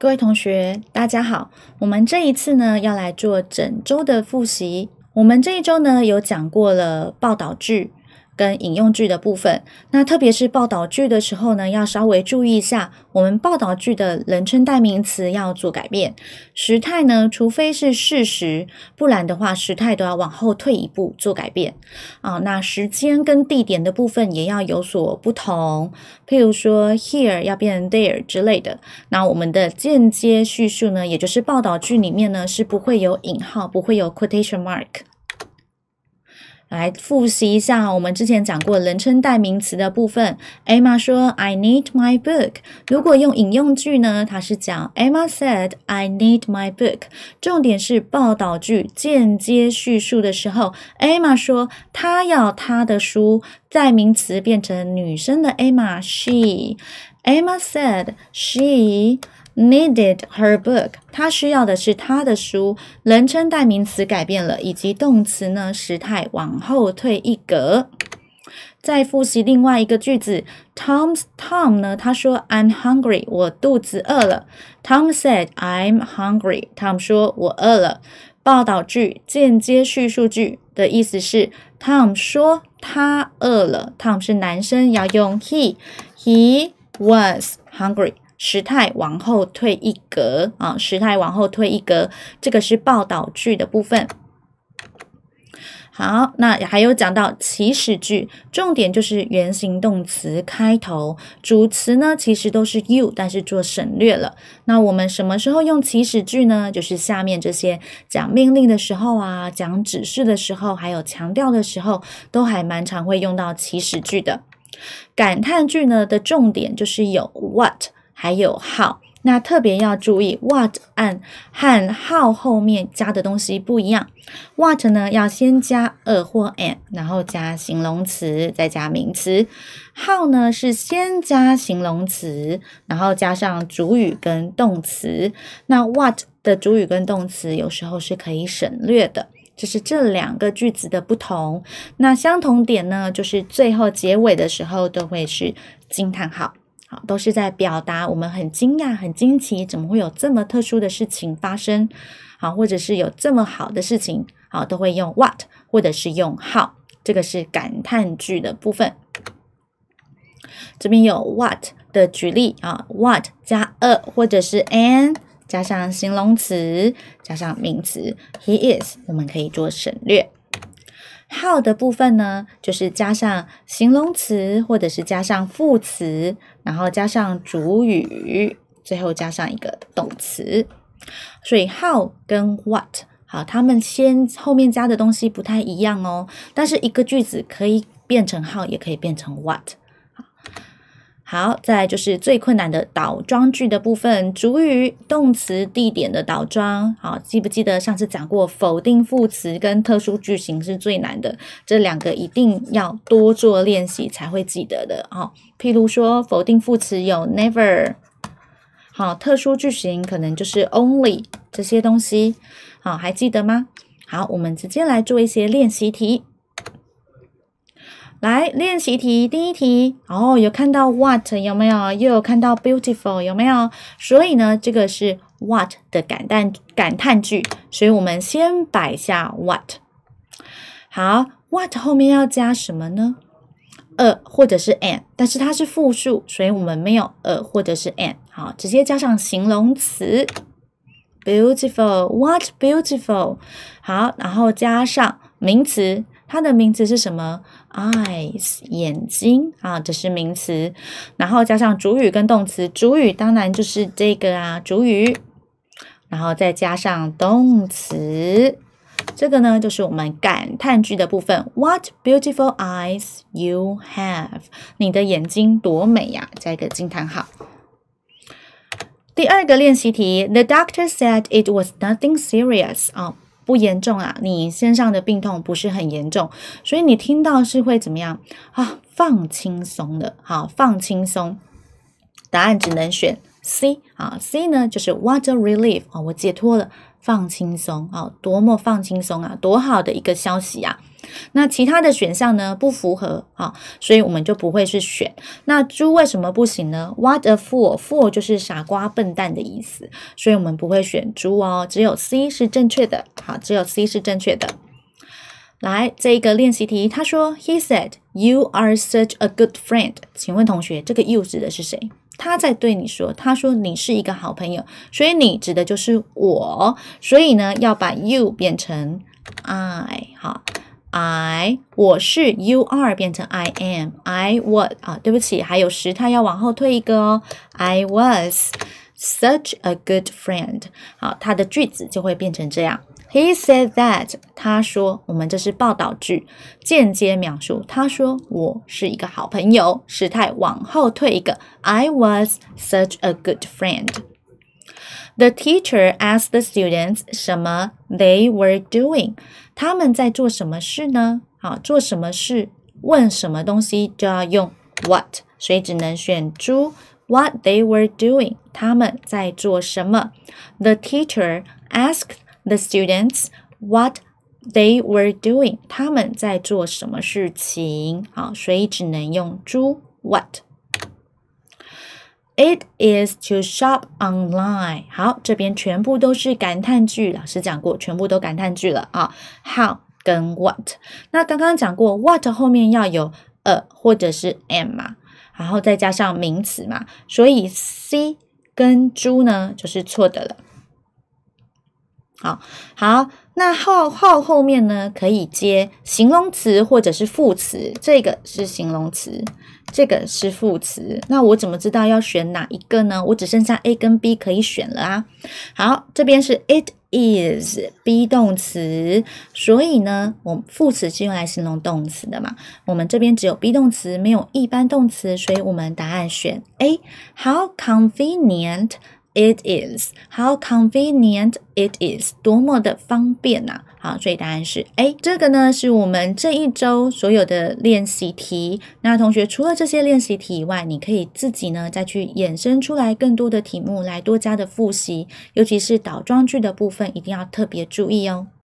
各位同学，大家好！我们这一次呢，要来做整周的复习。我们这一周呢，有讲过了报道句。跟引用句的部分，那特别是报道句的时候呢，要稍微注意一下，我们报道句的人称代名词要做改变，时态呢，除非是事实，不然的话时态都要往后退一步做改变啊。那时间跟地点的部分也要有所不同，譬如说 here 要变 there 之类的。那我们的间接叙述呢，也就是报道句里面呢，是不会有引号，不会有 quotation mark。来复习一下我们之前讲过人称代名词的部分。Emma 说：“I need my book。”如果用引用句呢？它是讲 Emma said I need my book。重点是报道句间接叙述的时候，Emma 说她要她的书，代名词变成女生的 Emma，she。Emma said she。Needed her book，他需要的是他的书。人称代名词改变了，以及动词呢时态往后退一格。再复习另外一个句子，Tom's Tom 呢？他说，I'm hungry，我肚子饿了。Tom said，I'm hungry。Tom 说我饿了。报道句、间接叙述句的意思是，Tom 说他饿了。Tom 是男生，要用 he，He was hungry。时态往后退一格啊，时态往后退一格，这个是报道句的部分。好，那还有讲到祈使句，重点就是原形动词开头，主词呢其实都是 you，但是做省略了。那我们什么时候用祈使句呢？就是下面这些讲命令的时候啊，讲指示的时候，还有强调的时候，都还蛮常会用到祈使句的。感叹句呢的重点就是有 what。还有 how，那特别要注意 what and 和 how 后面加的东西不一样。what 呢要先加 a 或 an，然后加形容词，再加名词。how 呢是先加形容词，然后加上主语跟动词。那 what 的主语跟动词有时候是可以省略的，就是这两个句子的不同。那相同点呢，就是最后结尾的时候都会是惊叹号。好，都是在表达我们很惊讶、很惊奇，怎么会有这么特殊的事情发生？好，或者是有这么好的事情？好，都会用 what，或者是用 how，这个是感叹句的部分。这边有 what 的举例啊，what 加 a，或者是 an 加上形容词加上名词，he is，我们可以做省略。how 的部分呢，就是加上形容词，或者是加上副词。然后加上主语，最后加上一个动词，所以 how 跟 what 好，他们先后面加的东西不太一样哦，但是一个句子可以变成 how，也可以变成 what。好，再就是最困难的倒装句的部分，主语、动词、地点的倒装。好，记不记得上次讲过否定副词跟特殊句型是最难的，这两个一定要多做练习才会记得的。哦，譬如说否定副词有 never，好，特殊句型可能就是 only 这些东西。好，还记得吗？好，我们直接来做一些练习题。来练习题第一题，哦，有看到 what 有没有？又有看到 beautiful 有没有？所以呢，这个是 what 的感叹感叹句，所以我们先摆下 what。好，what 后面要加什么呢？呃，或者是 an，但是它是复数，所以我们没有呃或者是 an。好，直接加上形容词 beautiful，what beautiful？好，然后加上名词。它的名词是什么？eyes 眼睛啊，这是名词。然后加上主语跟动词，主语当然就是这个啊，主语。然后再加上动词，这个呢就是我们感叹句的部分。What beautiful eyes you have！你的眼睛多美呀，加一个惊叹号。第二个练习题：The doctor said it was nothing serious。啊。不严重啊，你身上的病痛不是很严重，所以你听到是会怎么样啊？放轻松的，好，放轻松。答案只能选 C 啊，C 呢就是 what a relief 啊，我解脱了。放轻松啊，多么放轻松啊，多好的一个消息啊！那其他的选项呢不符合啊，所以我们就不会去选。那猪为什么不行呢？What a fool！fool 就是傻瓜、笨蛋的意思，所以我们不会选猪哦。只有 C 是正确的，好，只有 C 是正确的。来，这一个练习题，他说，He said, "You are such a good friend." 请问同学，这个 you 指的是谁？他在对你说，他说你是一个好朋友，所以你指的就是我，所以呢要把 you 变成 I 哈，I 我是 you are 变成 I am I was 啊，对不起，还有时态要往后退一个哦，I was such a good friend 好，他的句子就会变成这样。He said that 他说我们这是报道句间接描述。他说我是一个好朋友。时态往后退一个。I was such a good friend. The teacher asked the students 什么 they were doing 他们在做什么事呢？好做什么事？问什么东西就要用 what，所以只能选猪。What they were doing 他们在做什么？The teacher asked. The students what they were doing，他们在做什么事情啊？所以只能用猪 what。It is to shop online。好，这边全部都是感叹句，老师讲过，全部都感叹句了啊。How 跟 what，那刚刚讲过 what 后面要有 a 或者是 an 嘛，然后再加上名词嘛，所以 C 跟猪呢就是错的了。好好，那后号后面呢？可以接形容词或者是副词。这个是形容词，这个是副词。那我怎么知道要选哪一个呢？我只剩下 A 跟 B 可以选了啊。好，这边是 It is be 动词，所以呢，我副词是用来形容动词的嘛。我们这边只有 be 动词，没有一般动词，所以我们答案选 A。How convenient! It is how convenient it is，多么的方便呐！好，所以答案是 A。这个呢是我们这一周所有的练习题。那同学除了这些练习题以外，你可以自己呢再去衍生出来更多的题目来多加的复习，尤其是倒装句的部分一定要特别注意哦。